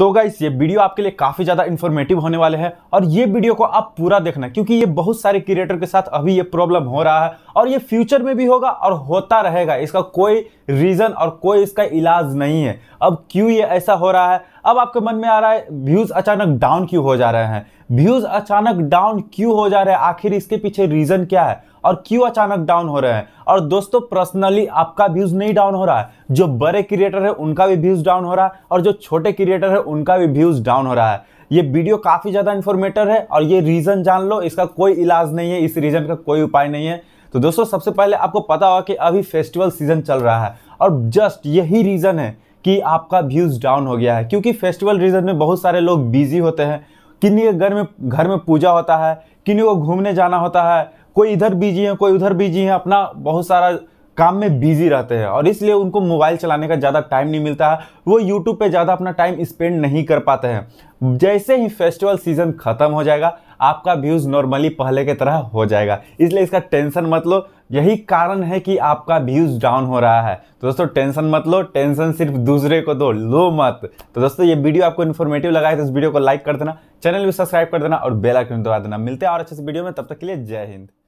तो गाइस ये वीडियो आपके लिए काफ़ी ज़्यादा इन्फॉर्मेटिव होने वाले हैं और ये वीडियो को आप पूरा देखना क्योंकि ये बहुत सारे क्रिएटर के साथ अभी ये प्रॉब्लम हो रहा है और ये फ्यूचर में भी होगा और होता रहेगा इसका कोई रीज़न और कोई इसका इलाज नहीं है अब क्यों ये ऐसा हो रहा है अब आपके मन में आ रहा है व्यूज अचानक डाउन क्यों हो जा रहे हैं व्यूज अचानक डाउन क्यों हो जा रहे हैं आखिर इसके पीछे रीजन क्या है और क्यों अचानक डाउन हो रहे हैं और दोस्तों पर्सनली आपका व्यूज नहीं डाउन हो रहा है जो बड़े क्रिएटर है उनका भी व्यूज डाउन हो रहा है और जो छोटे क्रिएटर है उनका भी व्यूज डाउन हो रहा है ये वीडियो काफ़ी ज़्यादा इन्फॉर्मेटर है और ये रीज़न जान लो इसका कोई इलाज नहीं है इस रीज़न का कोई उपाय नहीं है तो दोस्तों सबसे पहले आपको पता होगा कि अभी फेस्टिवल सीजन चल रहा है और जस्ट यही रीज़न है कि आपका व्यूज़ डाउन हो गया है क्योंकि फेस्टिवल रीज़न में बहुत सारे लोग बिजी होते हैं किन्हीं के घर में घर में पूजा होता है किन्हीं को घूमने जाना होता है कोई इधर बिजी है कोई उधर बिजी है अपना बहुत सारा काम में बिजी रहते हैं और इसलिए उनको मोबाइल चलाने का ज़्यादा टाइम नहीं मिलता है वो यूट्यूब पे ज़्यादा अपना टाइम स्पेंड नहीं कर पाते हैं जैसे ही फेस्टिवल सीज़न ख़त्म हो जाएगा आपका व्यूज़ नॉर्मली पहले की तरह हो जाएगा इसलिए इसका टेंशन मत लो यही कारण है कि आपका व्यूज़ डाउन हो रहा है तो दोस्तों टेंशन मत लो टेंशन सिर्फ दूसरे को दो लो मत तो दोस्तों ये वीडियो आपको इन्फॉर्मेटिव लगा है तो इस वीडियो को लाइक कर देना चैनल भी सब्सक्राइब कर देना और बेल आइकन दबा देना मिलते हैं और अच्छे से वीडियो में तब तक के लिए जय हिंद